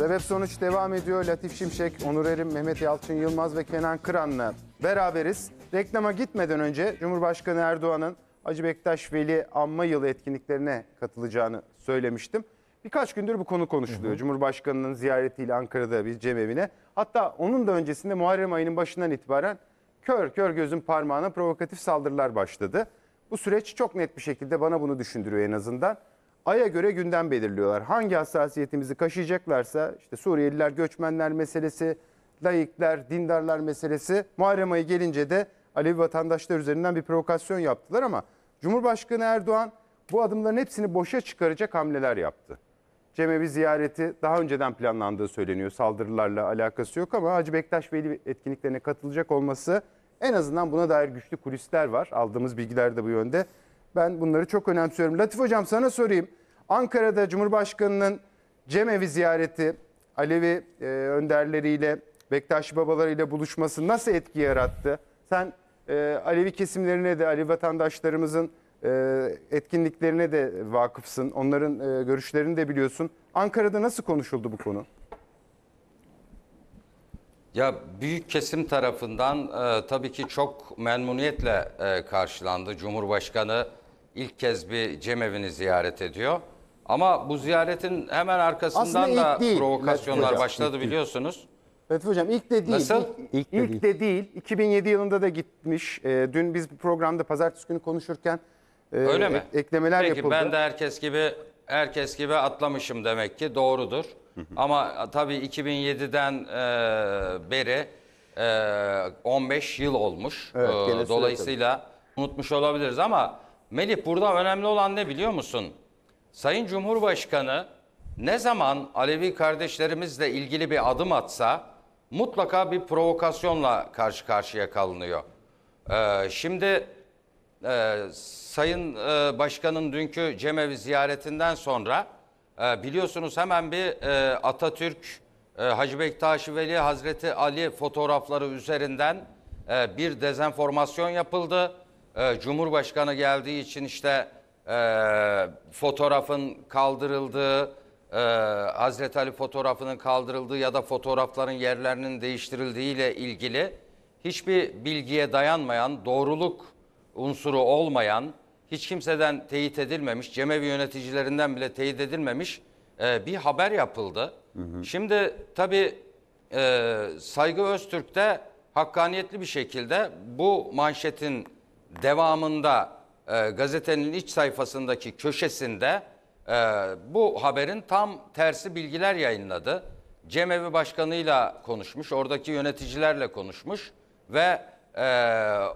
Sebep sonuç devam ediyor. Latif Şimşek, Onur Erim, Mehmet Yalçın Yılmaz ve Kenan Kıran'la beraberiz. Reklama gitmeden önce Cumhurbaşkanı Erdoğan'ın Hacı Bektaş Veli Anma Yılı etkinliklerine katılacağını söylemiştim. Birkaç gündür bu konu konuşuluyor. Hı hı. Cumhurbaşkanının ziyaretiyle Ankara'da bir cemevine. Hatta onun da öncesinde Muharrem ayının başından itibaren kör kör gözün parmağına provokatif saldırılar başladı. Bu süreç çok net bir şekilde bana bunu düşündürüyor en azından. Ay'a göre gündem belirliyorlar. Hangi hassasiyetimizi kaşıyacaklarsa işte Suriyeliler, göçmenler meselesi, laikler, dindarlar meselesi. Muharrem ayı gelince de Alevi vatandaşlar üzerinden bir provokasyon yaptılar ama Cumhurbaşkanı Erdoğan bu adımların hepsini boşa çıkaracak hamleler yaptı. Cemevi ziyareti daha önceden planlandığı söyleniyor. Saldırılarla alakası yok ama Hacı Bektaş Veli etkinliklerine katılacak olması en azından buna dair güçlü kulisler var. Aldığımız bilgiler de bu yönde. Ben bunları çok önemsiyorum. Latif Hocam sana sorayım. Ankara'da Cumhurbaşkanı'nın cemevi ziyareti, Alevi e, önderleriyle, Bektaş babalarıyla buluşması nasıl etki yarattı? Sen e, Alevi kesimlerine de, Alevi vatandaşlarımızın e, etkinliklerine de vakıfsın. Onların e, görüşlerini de biliyorsun. Ankara'da nasıl konuşuldu bu konu? Ya büyük kesim tarafından e, tabii ki çok memnuniyetle e, karşılandı. Cumhurbaşkanı ilk kez bir cemevini ziyaret ediyor. Ama bu ziyaretin hemen arkasından da değil, provokasyonlar Hocam, başladı biliyorsunuz. Evet Hocam ilk de değil. Nasıl? İlk, ilk de değil. de değil. 2007 yılında da gitmiş. E, dün biz bu programda pazartesi günü konuşurken e, Öyle mi? ek- eklemeler Peki, yapıldı. ben de herkes gibi herkes gibi atlamışım demek ki doğrudur. Ama tabii 2007'den e, beri e, 15 yıl olmuş. Evet, E, süre tabii. dolayısıyla unutmuş olabiliriz ama Melih burada önemli olan ne biliyor musun? Sayın Cumhurbaşkanı ne zaman Alevi kardeşlerimizle ilgili bir adım atsa mutlaka bir provokasyonla karşı karşıya kalınıyor. Ee, şimdi e, Sayın e, Başkan'ın dünkü cemevi ziyaretinden sonra e, biliyorsunuz hemen bir e, Atatürk, e, Hacı Bektaşi Veli Hazreti Ali fotoğrafları üzerinden e, bir dezenformasyon yapıldı e, Cumhurbaşkanı geldiği için işte e, fotoğrafın kaldırıldığı, e, Hazreti Ali fotoğrafının kaldırıldığı ya da fotoğrafların yerlerinin değiştirildiği ile ilgili hiçbir bilgiye dayanmayan, doğruluk unsuru olmayan, hiç kimseden teyit edilmemiş, cemevi yöneticilerinden bile teyit edilmemiş e, bir haber yapıldı. Hı hı. Şimdi tabii e, Saygı Öztürk de hakkaniyetli bir şekilde bu manşetin devamında e, gazetenin iç sayfasındaki köşesinde e, bu haberin tam tersi bilgiler yayınladı. Cemevi Başkanı'yla konuşmuş, oradaki yöneticilerle konuşmuş ve e,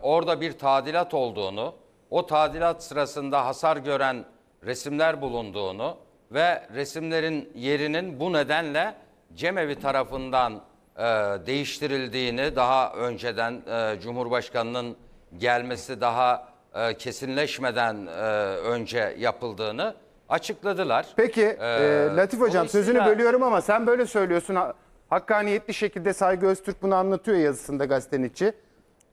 orada bir tadilat olduğunu, o tadilat sırasında hasar gören resimler bulunduğunu ve resimlerin yerinin bu nedenle Cemevi tarafından e, değiştirildiğini daha önceden e, Cumhurbaşkanı'nın gelmesi daha e, kesinleşmeden e, önce yapıldığını açıkladılar. Peki e, e Latif Hocam sözünü bölüyorum ama sen böyle söylüyorsun. Hakkaniyetli şekilde Saygı Öztürk bunu anlatıyor yazısında gazetenin içi.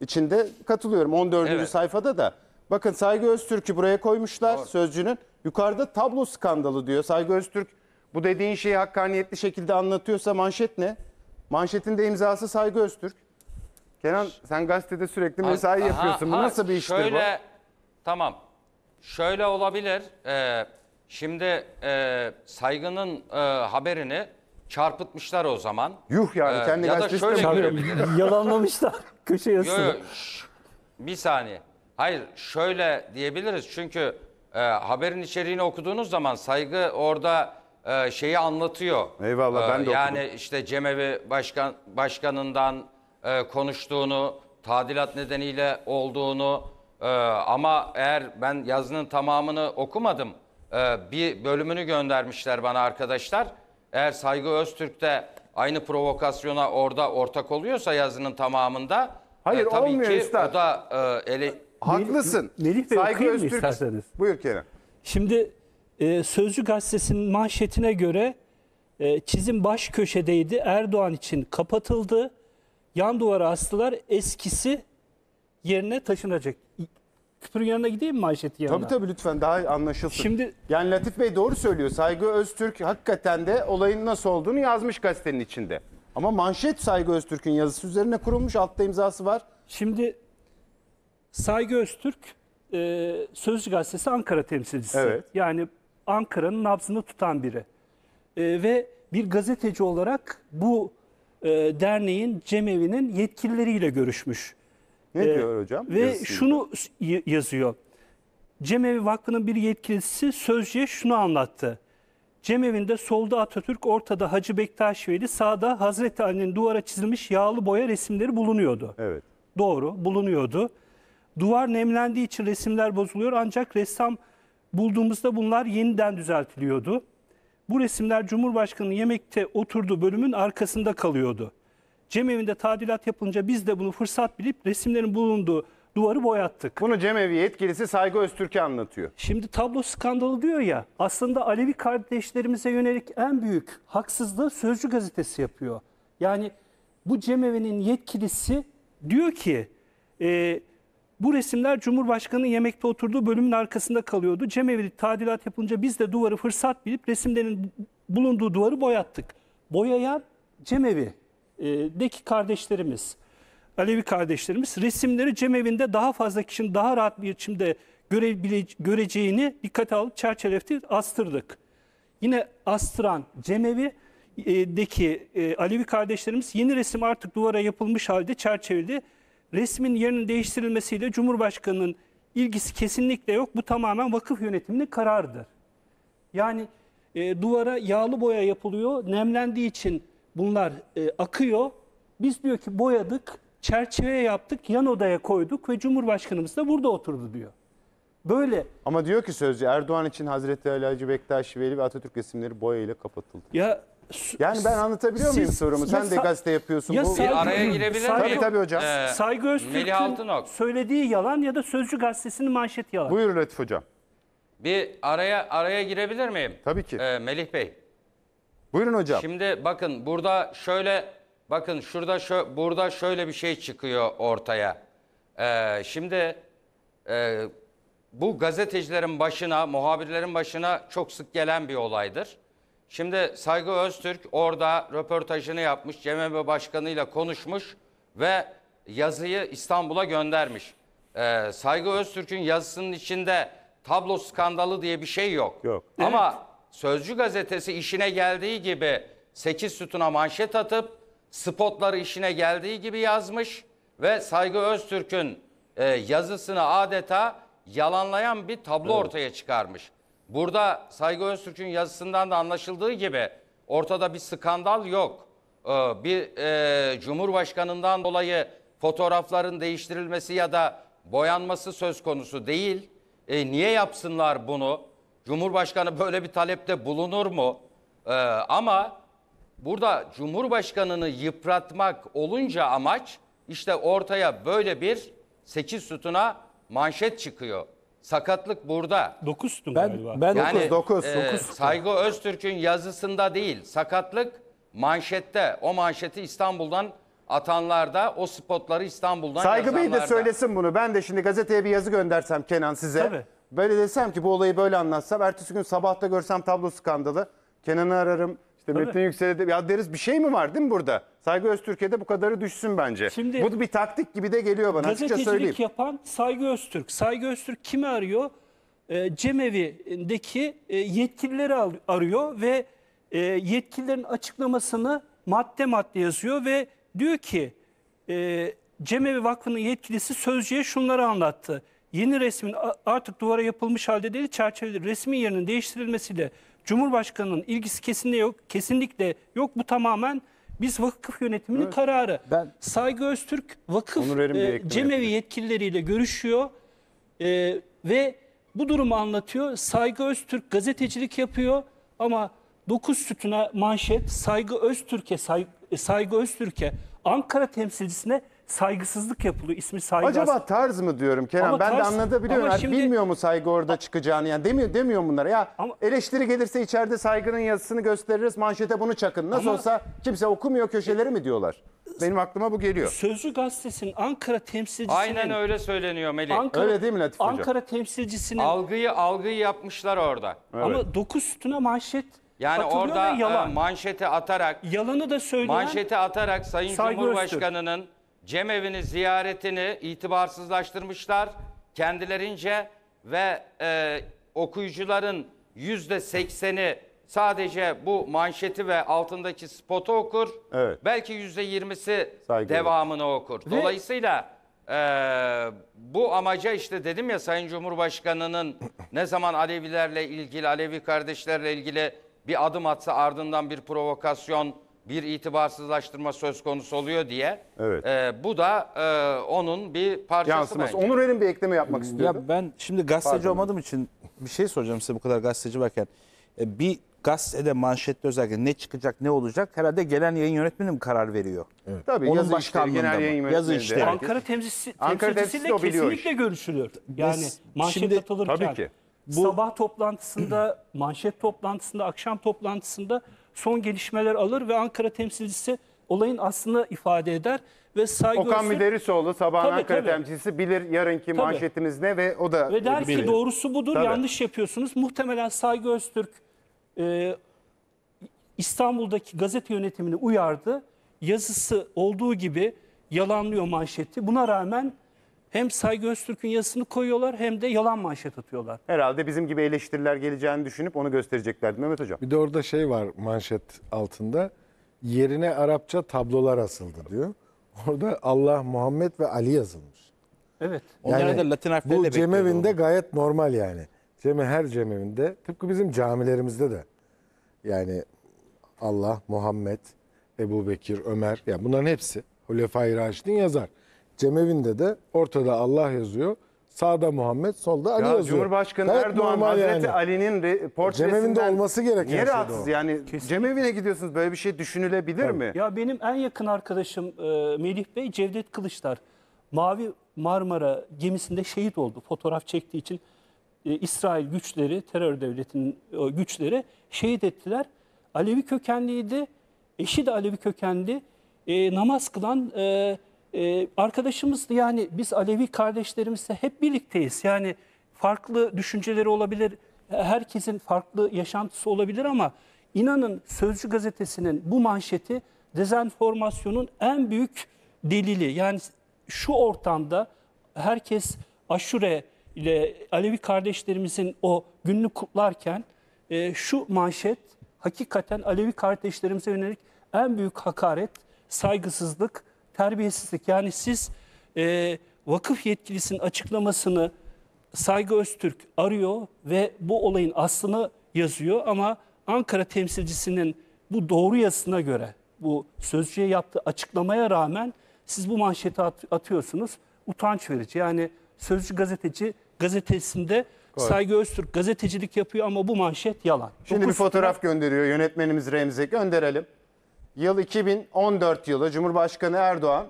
İçinde katılıyorum 14. Evet. sayfada da. Bakın Saygı Öztürk'ü buraya koymuşlar sözcünün. Yukarıda tablo skandalı diyor. Saygı Öztürk bu dediğin şeyi hakkaniyetli şekilde anlatıyorsa manşet ne? Manşetinde imzası Saygı Öztürk. Kenan sen gazetede sürekli mesai yapıyorsun. Bu nasıl bir iştir şöyle, bu? Tamam. Şöyle olabilir. Ee, şimdi e, saygının e, haberini çarpıtmışlar o zaman. Yuh yani Ee, kendi ya da gazetesinde şöyle mi? görüyorum. Yalanlamışlar köşe yazısını. bir saniye. Hayır şöyle diyebiliriz çünkü e, haberin içeriğini okuduğunuz zaman saygı orada e, şeyi anlatıyor. Eyvallah, ben e, de okudum. yani işte Cemevi Başkan Başkanından e, konuştuğunu, tadilat nedeniyle olduğunu e, ama eğer ben yazının tamamını okumadım. E, bir bölümünü göndermişler bana arkadaşlar. Eğer Saygı Öztürk'te aynı provokasyona orada ortak oluyorsa yazının tamamında e, Hayır e, tabii olmuyor ki üstad. o da e, ele... Haklısın. Melih Bey Saygı okuyayım Öztürk... mı isterseniz? Buyur Kerem. Şimdi e, Sözcü Gazetesi'nin manşetine göre e, çizim baş köşedeydi. Erdoğan için kapatıldı yan duvara astılar. Eskisi yerine taşınacak. Küpürün yanına gideyim mi manşeti yanına? Tabii tabii lütfen daha anlaşılsın. Şimdi yani Latif Bey doğru söylüyor. Saygı Öztürk hakikaten de olayın nasıl olduğunu yazmış gazetenin içinde. Ama manşet Saygı Öztürk'ün yazısı üzerine kurulmuş. Altta imzası var. Şimdi Saygı Öztürk e, Sözcü Gazetesi Ankara temsilcisi. Evet. Yani Ankara'nın nabzını tutan biri. E, ve bir gazeteci olarak bu e, derneğin cemevinin yetkilileriyle görüşmüş. Ne e, diyor hocam? Ve Yazısında. şunu yazıyor. Cemevi Vakfı'nın bir yetkilisi sözcüye şunu anlattı. Cemevi'nde solda Atatürk, ortada Hacı Bektaş Veli, sağda Hazreti Ali'nin duvara çizilmiş yağlı boya resimleri bulunuyordu. Evet. Doğru, bulunuyordu. Duvar nemlendiği için resimler bozuluyor ancak ressam bulduğumuzda bunlar yeniden düzeltiliyordu bu resimler Cumhurbaşkanı yemekte oturduğu bölümün arkasında kalıyordu. Cem evinde tadilat yapılınca biz de bunu fırsat bilip resimlerin bulunduğu duvarı boyattık. Bunu Cem evi yetkilisi Saygı Öztürk'e anlatıyor. Şimdi tablo skandalı diyor ya aslında Alevi kardeşlerimize yönelik en büyük haksızlığı Sözcü gazetesi yapıyor. Yani bu Cem evinin yetkilisi diyor ki e, bu resimler Cumhurbaşkanı yemekte oturduğu bölümün arkasında kalıyordu. Cemevi tadilat yapılınca biz de duvarı fırsat bilip resimlerin bulunduğu duvarı boyattık. Boyayan Cemevi'deki e, kardeşlerimiz, Alevi kardeşlerimiz resimleri Cemevi'nde daha fazla kişinin daha rahat bir biçimde göreceğini dikkate alıp çerçevelefte astırdık. Yine astıran Cemevi'deki e, e, Alevi kardeşlerimiz yeni resim artık duvara yapılmış halde çerçeveli resmin yerinin değiştirilmesiyle Cumhurbaşkanı'nın ilgisi kesinlikle yok. Bu tamamen vakıf yönetiminin kararıdır. Yani e, duvara yağlı boya yapılıyor. Nemlendiği için bunlar e, akıyor. Biz diyor ki boyadık, çerçeveye yaptık, yan odaya koyduk ve Cumhurbaşkanımız da burada oturdu diyor. Böyle. Ama diyor ki sözcü Erdoğan için Hazreti Ali Hacı Bektaş Veli ve Atatürk resimleri boya ile kapatıldı. Ya yani ben anlatabiliyor siz, muyum sorumu? Sen de gazete yapıyorsun. Ya bu. Saygı, araya girebilir miyim? Tabii tabii hocam. Ee, Saygı Öztürk'ün söylediği yalan ya da Sözcü gazetesinin manşet yalan. Buyurun Latif hocam. Bir araya araya girebilir miyim? Tabii ki. Ee, Melih Bey. Buyurun hocam. Şimdi bakın burada şöyle bakın şurada şö burada şöyle bir şey çıkıyor ortaya. Ee, şimdi e, bu gazetecilerin başına, muhabirlerin başına çok sık gelen bir olaydır. Şimdi Saygı Öztürk orada röportajını yapmış, CMB Başkanı ile konuşmuş ve yazıyı İstanbul'a göndermiş. Ee, Saygı Öztürk'ün yazısının içinde tablo skandalı diye bir şey yok. Yok. Ama Sözcü gazetesi işine geldiği gibi 8 sütuna manşet atıp spotları işine geldiği gibi yazmış ve Saygı Öztürk'ün e, yazısını adeta yalanlayan bir tablo ortaya çıkarmış. Burada Saygı Öztürk'ün yazısından da anlaşıldığı gibi ortada bir skandal yok. Ee, bir e, Cumhurbaşkanından dolayı fotoğrafların değiştirilmesi ya da boyanması söz konusu değil. E, niye yapsınlar bunu? Cumhurbaşkanı böyle bir talepte bulunur mu? Ee, ama burada Cumhurbaşkanını yıpratmak olunca amaç işte ortaya böyle bir sekiz sütuna manşet çıkıyor. Sakatlık burada. 9 sütun Ben- ben- Yani dokuz, dokuz, e, dokuz. Saygı Öztürk'ün yazısında değil. Sakatlık manşette. O manşeti İstanbul'dan atanlarda, o spotları İstanbul'dan Saygı Bey de söylesin bunu. Ben de şimdi gazeteye bir yazı göndersem Kenan size. Tabii. Böyle desem ki bu olayı böyle anlatsam. Ertesi gün sabahta görsem tablo skandalı. Kenan'ı ararım. İşte Tabii. Metin Yüksel'e de ya deriz bir şey mi var değil mi burada? Saygı Öztürk'e de bu kadarı düşsün bence. Şimdi, bu bir taktik gibi de geliyor bana açıkça söyleyeyim. yapan Saygı Öztürk. Saygı Öztürk kimi arıyor? E, ee, Cemevi'deki e, yetkilileri arıyor ve e, yetkililerin açıklamasını madde madde yazıyor ve diyor ki e, Cemevi Vakfı'nın yetkilisi sözcüye şunları anlattı. Yeni resmin artık duvara yapılmış halde değil çerçeveli resmin yerinin değiştirilmesiyle Cumhurbaşkanının ilgisi kesinlikle yok. Kesinlikle yok. Bu tamamen biz vakıf yönetiminin evet. kararı. Ben, Saygı Öztürk vakıf e, cemevi yetkilileriyle görüşüyor e, ve bu durumu anlatıyor. Saygı Öztürk gazetecilik yapıyor ama 9 sütuna manşet Saygı Öztürk'e Saygı, e, Saygı Öztürk'e Ankara temsilcisine saygısızlık yapılıyor. İsmi saygı Acaba tarz mı diyorum Kenan? Ama ben de tarz- anlatabiliyorum. ama şimdi- Bilmiyor mu saygı orada çıkacağını? Yani demiyor demiyor bunlara. Ya Ama- eleştiri gelirse içeride saygının yazısını gösteririz. Manşete bunu çakın. Nasıl Ama- olsa kimse okumuyor köşeleri mi diyorlar? Benim aklıma bu geliyor. Sözcü gazetesinin Ankara temsilcisinin Aynen öyle söyleniyor Melih. Ankara, Öyle değil mi Latif Hocam? Ankara temsilcisinin Algıyı algıyı yapmışlar orada. ama dokuz sütuna manşet Yani orada ve yalan. E, manşeti atarak Yalanı da söyleyen manşeti atarak Sayın Saygı Cumhurbaşkanı'nın cemevini ziyaretini itibarsızlaştırmışlar kendilerince ve e, okuyucuların yüzde sekseni sadece bu manşeti ve altındaki spotu okur. Evet. Belki yüzde yirmisi devamını okur. Dolayısıyla e, bu amaca işte dedim ya Sayın Cumhurbaşkanı'nın ne zaman Alevilerle ilgili, Alevi kardeşlerle ilgili bir adım atsa ardından bir provokasyon bir itibarsızlaştırma söz konusu oluyor diye. Evet. E, bu da e, onun bir parçası Yansıması. bence. Onur Erin bir ekleme yapmak istiyordu. Ya ben şimdi gazeteci Pardon. olmadığım için bir şey soracağım size bu kadar gazeteci varken. E, bir gazetede manşette özellikle ne çıkacak ne olacak herhalde gelen yayın yönetmeni mi karar veriyor? Evet. Tabii Onun yazı işleri, genel mı? yayın yönetmeni. Yazı işleri. Ankara temsilcisi, Ankara temsilcisi de kesinlikle görüşülüyor. Yani Biz manşet şimdi, atılırken. Tabii ki. Bu... Sabah toplantısında, manşet toplantısında, akşam toplantısında son gelişmeler alır ve Ankara temsilcisi olayın aslını ifade eder ve saygı Okan Öztürk, Müderrisoğlu sabahın Tabii, Ankara tabii. temsilcisi bilir yarınki manşetimiz ne ve o da ve der ki doğrusu budur Tabii. yanlış yapıyorsunuz. Muhtemelen Saygı Öztürk e, İstanbul'daki gazete yönetimini uyardı. Yazısı olduğu gibi yalanlıyor manşeti. Buna rağmen hem Saygı Öztürk'ün yazısını koyuyorlar hem de yalan manşet atıyorlar. Herhalde bizim gibi eleştiriler geleceğini düşünüp onu göstereceklerdi Mehmet Hocam. Bir de orada şey var manşet altında. Yerine Arapça tablolar asıldı diyor. Orada Allah, Muhammed ve Ali yazılmış. Evet. Yani Onlara da Latin harfleriyle Bu cemevinde gayet normal yani. Cemi her cemevinde tıpkı bizim camilerimizde de yani Allah, Muhammed, Ebu Bekir, Ömer yani bunların hepsi Hulefai Raşid'in yazar. Cemevinde de ortada Allah yazıyor. Sağda Muhammed, solda Ali ya yazıyor. Cumhurbaşkanı Gayet Erdoğan Hazreti yani. Ali'nin re- portresinden Cemevinde olması gereken niye şey rahatsız o. yani? Kesin. Cemevine gidiyorsunuz böyle bir şey düşünülebilir mi? Ya benim en yakın arkadaşım e, Melih Bey Cevdet Kılıçlar. Mavi Marmara gemisinde şehit oldu fotoğraf çektiği için. e, İsrail güçleri, terör devletinin e, güçleri şehit ettiler. Alevi kökenliydi, eşi de Alevi kökenli. E, namaz kılan e, e, arkadaşımız yani biz Alevi kardeşlerimizle hep birlikteyiz. Yani farklı düşünceleri olabilir, herkesin farklı yaşantısı olabilir ama inanın Sözcü gazetesinin bu manşeti dezenformasyonun en büyük delili. Yani şu ortamda herkes aşure ile Alevi kardeşlerimizin o gününü kutlarken e, şu manşet hakikaten Alevi kardeşlerimize yönelik en büyük hakaret, saygısızlık terbiyesizlik. Yani siz e, vakıf yetkilisinin açıklamasını Saygı Öztürk arıyor ve bu olayın aslını yazıyor ama Ankara temsilcisinin bu doğru yazısına göre bu sözcüye yaptığı açıklamaya rağmen siz bu manşeti at atıyorsunuz. Utanç verici. Yani sözcü gazeteci gazetesinde Koy. Saygı Öztürk gazetecilik yapıyor ama bu manşet yalan. Şimdi Dokuz bir fotoğraf gönderiyor yönetmenimiz Remzi. Gönderelim. Yıl 2014 yılı Cumhurbaşkanı Erdoğan.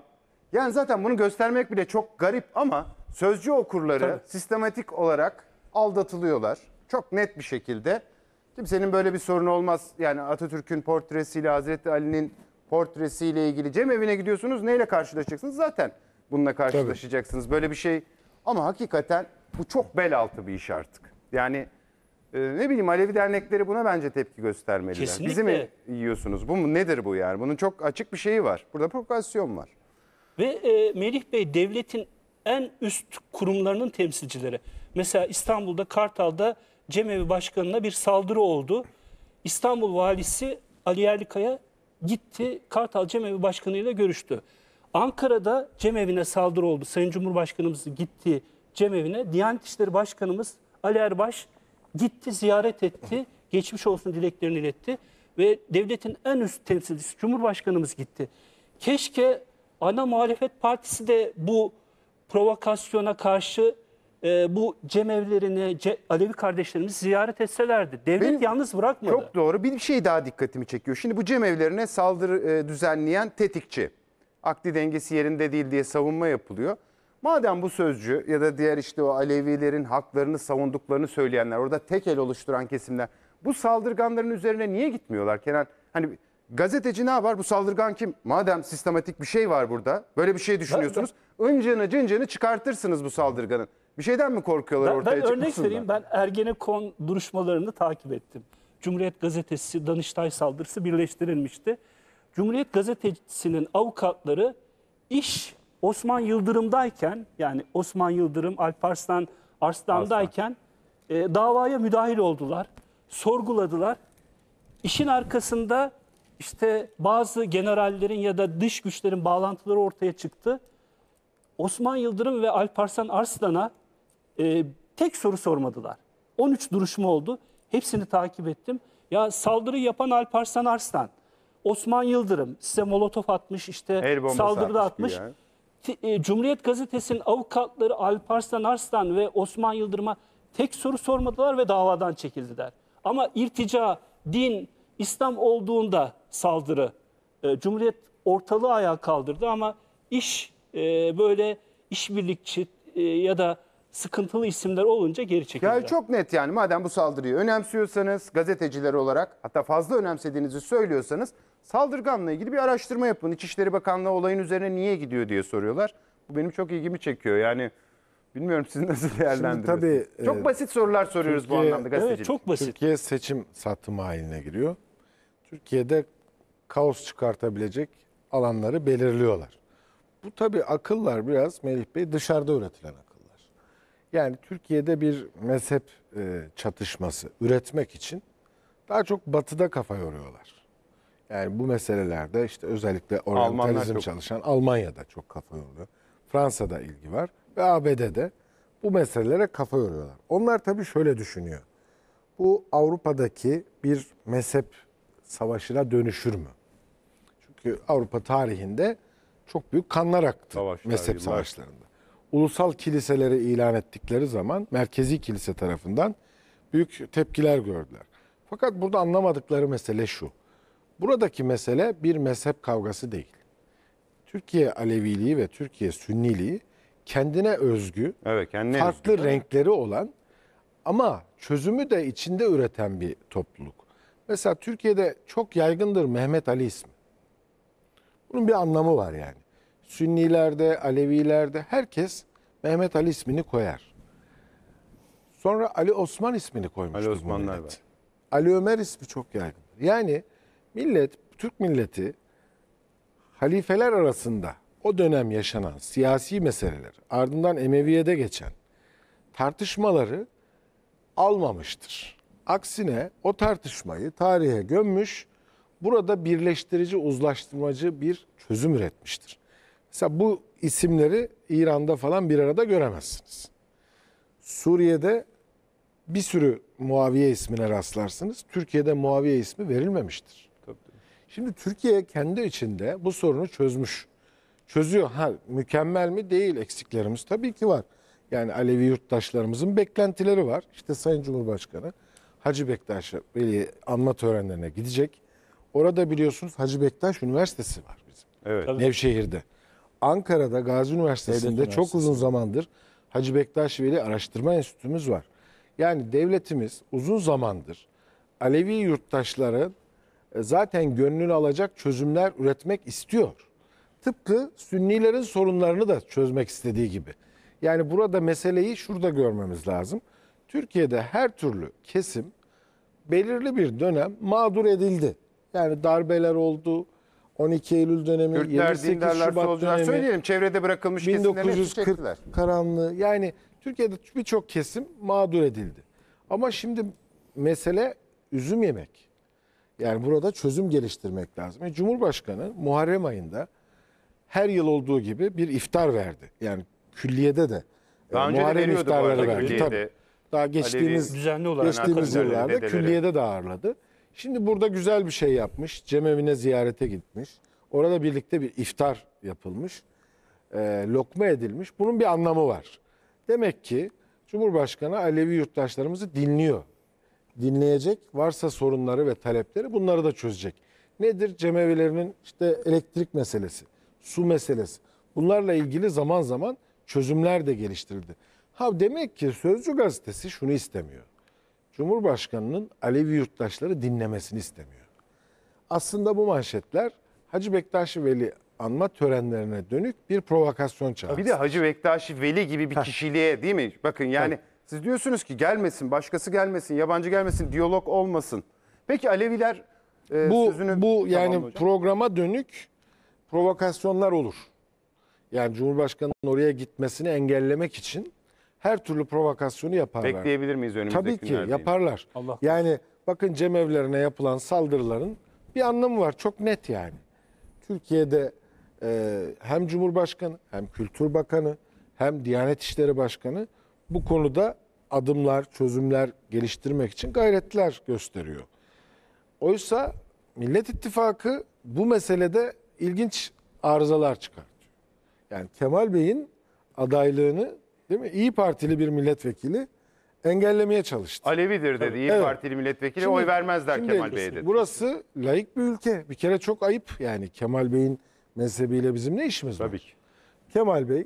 Yani zaten bunu göstermek bile çok garip ama sözcü okurları Tabii. sistematik olarak aldatılıyorlar. Çok net bir şekilde. Kimsenin böyle bir sorunu olmaz. Yani Atatürk'ün portresiyle Hazreti Ali'nin portresiyle ilgili Cem evine gidiyorsunuz neyle karşılaşacaksınız? Zaten bununla karşılaşacaksınız. Tabii. Böyle bir şey ama hakikaten bu çok bel altı bir iş artık. Yani ee, ne bileyim Alevi dernekleri buna bence tepki göstermeliler. Kesinlikle. Bizi mi yiyorsunuz? Bu mu, nedir bu yani? Bunun çok açık bir şeyi var. Burada provokasyon var. Ve e, Melih Bey devletin en üst kurumlarının temsilcileri. Mesela İstanbul'da Kartal'da Cemevi Başkanı'na bir saldırı oldu. İstanbul Valisi Ali Yerlikaya gitti Kartal Cemevi Başkanı ile görüştü. Ankara'da Cemevi'ne saldırı oldu. Sayın Cumhurbaşkanımız gitti Cemevi'ne. Diyanet İşleri Başkanımız Ali Erbaş gitti, ziyaret etti, geçmiş olsun dileklerini iletti ve devletin en üst temsilcisi Cumhurbaşkanımız gitti. Keşke ana muhalefet partisi de bu provokasyona karşı e, bu cemevlerini, ce, Alevi kardeşlerimizi ziyaret etselerdi. Devlet Benim, yalnız bırakmadı. Çok doğru. Bir şey daha dikkatimi çekiyor. Şimdi bu cemevlerine saldırı e, düzenleyen tetikçi. Akli dengesi yerinde değil diye savunma yapılıyor. Madem bu sözcü ya da diğer işte o Alevilerin haklarını savunduklarını söyleyenler, orada tek el oluşturan kesimler bu saldırganların üzerine niye gitmiyorlar Kenan? Hani gazeteci ne var? Bu saldırgan kim? Madem sistematik bir şey var burada, böyle bir şey düşünüyorsunuz. Önceni cinceni çıkartırsınız bu saldırganın. Bir şeyden mi korkuyorlar ben, ortaya ben çıkmasından? Ben örnek vereyim. Ben Ergenekon duruşmalarını takip ettim. Cumhuriyet Gazetesi Danıştay saldırısı birleştirilmişti. Cumhuriyet Gazetesi'nin avukatları iş Osman Yıldırım'dayken yani Osman Yıldırım Alparslan Arslan'dayken e, davaya müdahil oldular. Sorguladılar. İşin arkasında işte bazı generallerin ya da dış güçlerin bağlantıları ortaya çıktı. Osman Yıldırım ve Alparslan Arslan'a e, tek soru sormadılar. 13 duruşma oldu. Hepsini takip ettim. Ya saldırı yapan Alparslan Arslan, Osman Yıldırım size molotof atmış işte saldırıda atmış. atmış. E, Cumhuriyet Gazetesi'nin avukatları Alparslan Arslan ve Osman Yıldırım'a tek soru sormadılar ve davadan çekildiler. Ama irtica, din, İslam olduğunda saldırı e, Cumhuriyet ortalığı ayağa kaldırdı ama iş e, böyle işbirlikçi ya da sıkıntılı isimler olunca geri çekildi. Yani çok net yani madem bu saldırıyı önemsiyorsanız gazeteciler olarak hatta fazla önemsediğinizi söylüyorsanız Saldırganla ilgili bir araştırma yapın. İçişleri Bakanlığı olayın üzerine niye gidiyor diye soruyorlar. Bu benim çok ilgimi çekiyor. Yani bilmiyorum siz nasıl değerlendiriyorsunuz. Şimdi tabii, e, çok basit sorular soruyoruz Türkiye, bu anlamda gazetecilik. Evet, çok basit. Türkiye seçim satımı haline giriyor. Türkiye'de kaos çıkartabilecek alanları belirliyorlar. Bu tabii akıllar biraz Melih Bey dışarıda üretilen akıllar. Yani Türkiye'de bir mezhep e, çatışması üretmek için daha çok batıda kafa yoruyorlar. Yani bu meselelerde işte özellikle oryantalizm çok... çalışan Almanya'da çok kafa yoruyor. Fransa'da ilgi var ve ABD'de bu meselelere kafa yoruyorlar. Onlar tabii şöyle düşünüyor. Bu Avrupa'daki bir mezhep savaşına dönüşür mü? Çünkü Avrupa tarihinde çok büyük kanlar aktı Savaşlar, mezhep yıllar. savaşlarında. Ulusal kiliseleri ilan ettikleri zaman merkezi kilise tarafından büyük tepkiler gördüler. Fakat burada anlamadıkları mesele şu. Buradaki mesele bir mezhep kavgası değil. Türkiye Aleviliği ve Türkiye Sünniliği kendine özgü, evet, kendine farklı özgü, renkleri olan ama çözümü de içinde üreten bir topluluk. Mesela Türkiye'de çok yaygındır Mehmet Ali ismi. Bunun bir anlamı var yani. Sünnilerde, Alevilerde herkes Mehmet Ali ismini koyar. Sonra Ali Osman ismini koymuştur. Ali Osmanlar var. Ali Ömer ismi çok yaygın. Yani Millet, Türk milleti halifeler arasında o dönem yaşanan siyasi meseleler, ardından Emeviye'de geçen tartışmaları almamıştır. Aksine o tartışmayı tarihe gömmüş, burada birleştirici, uzlaştırmacı bir çözüm üretmiştir. Mesela bu isimleri İran'da falan bir arada göremezsiniz. Suriye'de bir sürü Muaviye ismine rastlarsınız. Türkiye'de Muaviye ismi verilmemiştir. Şimdi Türkiye kendi içinde bu sorunu çözmüş. Çözüyor. Ha mükemmel mi? Değil. Eksiklerimiz tabii ki var. Yani Alevi yurttaşlarımızın beklentileri var. İşte Sayın Cumhurbaşkanı Hacı Bektaş Veli anma törenlerine gidecek. Orada biliyorsunuz Hacı Bektaş Üniversitesi var bizim. Evet. Nevşehir'de. Ankara'da Gazi Üniversitesi'nde Devlet çok uzun zamandır Hacı Bektaş Veli Araştırma Enstitümüz var. Yani devletimiz uzun zamandır Alevi yurttaşların e, zaten gönlünü alacak çözümler üretmek istiyor. Tıpkı Sünnilerin sorunlarını da çözmek istediği gibi. Yani burada meseleyi şurada görmemiz lazım. Türkiye'de her türlü kesim belirli bir dönem mağdur edildi. Yani darbeler oldu, 12 Eylül dönemi, Kürtler, 28 Şubat dönemi. Söyleyelim çevrede bırakılmış 1940 karanlığı. Yani Türkiye'de birçok kesim mağdur edildi. Ama şimdi mesele üzüm yemek. Yani burada çözüm geliştirmek lazım. E, Cumhurbaşkanı Muharrem ayında her yıl olduğu gibi bir iftar verdi. Yani külliyede de. E, Daha önce de Muharrem bu iftarları arada verdi. Tabii. Daha geçtiğimiz Düzenli olarak. Geçtiğimiz Akademilerle, yıllarda dedeleri. külliyede de ağırladı. Şimdi burada güzel bir şey yapmış. Cemevine ziyarete gitmiş. Orada birlikte bir iftar yapılmış. Ee, lokma edilmiş. Bunun bir anlamı var. Demek ki Cumhurbaşkanı Alevi yurttaşlarımızı dinliyor dinleyecek. Varsa sorunları ve talepleri bunları da çözecek. Nedir? Cemevilerinin işte elektrik meselesi, su meselesi. Bunlarla ilgili zaman zaman çözümler de geliştirildi. Ha demek ki Sözcü gazetesi şunu istemiyor. Cumhurbaşkanının Alevi yurttaşları dinlemesini istemiyor. Aslında bu manşetler Hacı Bektaşi Veli anma törenlerine dönük bir provokasyon çağrısı. Bir de Hacı Bektaşi Veli gibi bir kişiliğe değil mi? Bakın yani siz diyorsunuz ki gelmesin, başkası gelmesin, yabancı gelmesin, diyalog olmasın. Peki Aleviler e, bu, sözünü... Bu yani hocam. programa dönük provokasyonlar olur. Yani Cumhurbaşkanı'nın oraya gitmesini engellemek için her türlü provokasyonu yaparlar. Bekleyebilir miyiz önümüzdeki günlerde? Tabii ki yaparlar. Allah. Yani bakın cemevlerine yapılan saldırıların bir anlamı var. Çok net yani. Türkiye'de e, hem Cumhurbaşkanı hem Kültür Bakanı hem Diyanet İşleri Başkanı bu konuda adımlar, çözümler geliştirmek için gayretler gösteriyor. Oysa Millet İttifakı bu meselede ilginç arızalar çıkartıyor. Yani Kemal Bey'in adaylığını değil mi? İyi Partili bir milletvekili engellemeye çalıştı. Alevidir dedi. İyi evet. Partili milletvekili şimdi, oy vermezler şimdi, Kemal Bey'e dedi. Burası layık bir ülke. Bir kere çok ayıp yani Kemal Bey'in mezhebiyle bizim ne işimiz Tabii var? Tabii ki. Kemal Bey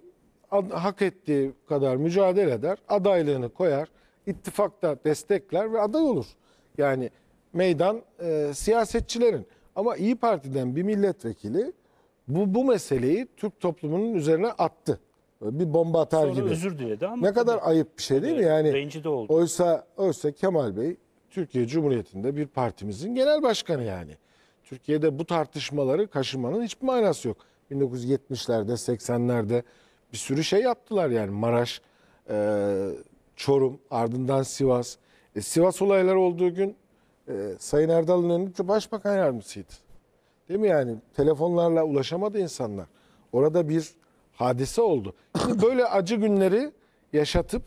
hak ettiği kadar mücadele eder, adaylığını koyar, ittifakta destekler ve aday olur. Yani meydan e, siyasetçilerin. Ama İyi Parti'den bir milletvekili bu bu meseleyi Türk toplumunun üzerine attı. bir bomba atar Sonra gibi. özür diledi ama Ne kadar ayıp bir şey değil mi? Yani rencide oldu. oysa oysa Kemal Bey Türkiye Cumhuriyeti'nde bir partimizin genel başkanı yani. Türkiye'de bu tartışmaları kaşımanın hiçbir manası yok. 1970'lerde, 80'lerde bir sürü şey yaptılar yani Maraş, e, Çorum, ardından Sivas. E, Sivas olayları olduğu gün e, Sayın Erdal'ın önünde başbakan yardımcısıydı. Değil mi yani? Telefonlarla ulaşamadı insanlar. Orada bir hadise oldu. Şimdi böyle acı günleri yaşatıp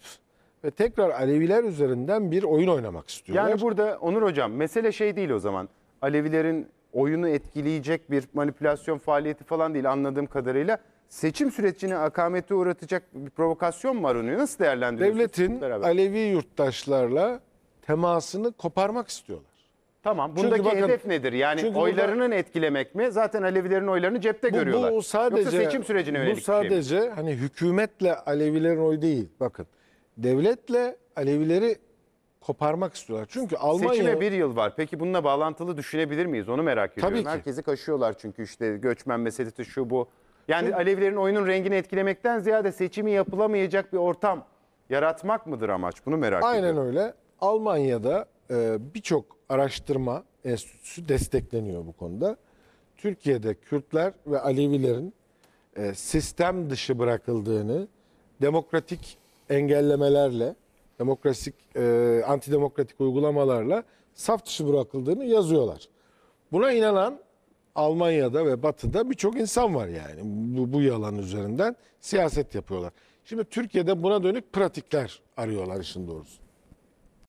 ve tekrar Aleviler üzerinden bir oyun oynamak istiyorlar. Yani burada Onur Hocam mesele şey değil o zaman. Alevilerin oyunu etkileyecek bir manipülasyon faaliyeti falan değil anladığım kadarıyla seçim sürecini akamete uğratacak bir provokasyon mu aranıyor? Nasıl değerlendiriyorsunuz? Devletin Alevi yurttaşlarla temasını koparmak istiyorlar. Tamam. Bundaki çünkü bakın, hedef nedir? Yani oylarının burada, etkilemek mi? Zaten Alevilerin oylarını cepte bu, görüyorlar. Bu sadece, Yoksa seçim sürecine yönelik Bu sadece şey mi? hani hükümetle Alevilerin oyu değil. Bakın devletle Alevileri koparmak istiyorlar. Çünkü Almanya... Seçime bir yıl var. Peki bununla bağlantılı düşünebilir miyiz? Onu merak ediyorum. Tabii ki. Herkesi kaşıyorlar çünkü işte göçmen meselesi şu bu. Yani Alevilerin oyunun rengini etkilemekten ziyade seçimi yapılamayacak bir ortam yaratmak mıdır amaç? Bunu merak Aynen ediyorum. Aynen öyle. Almanya'da e, birçok araştırma enstitüsü destekleniyor bu konuda. Türkiye'de Kürtler ve Alevilerin e, sistem dışı bırakıldığını demokratik engellemelerle, demokratik e, antidemokratik uygulamalarla saf dışı bırakıldığını yazıyorlar. Buna inanan Almanya'da ve Batı'da birçok insan var yani bu, bu yalan üzerinden siyaset yapıyorlar. Şimdi Türkiye'de buna dönük pratikler arıyorlar işin doğrusu.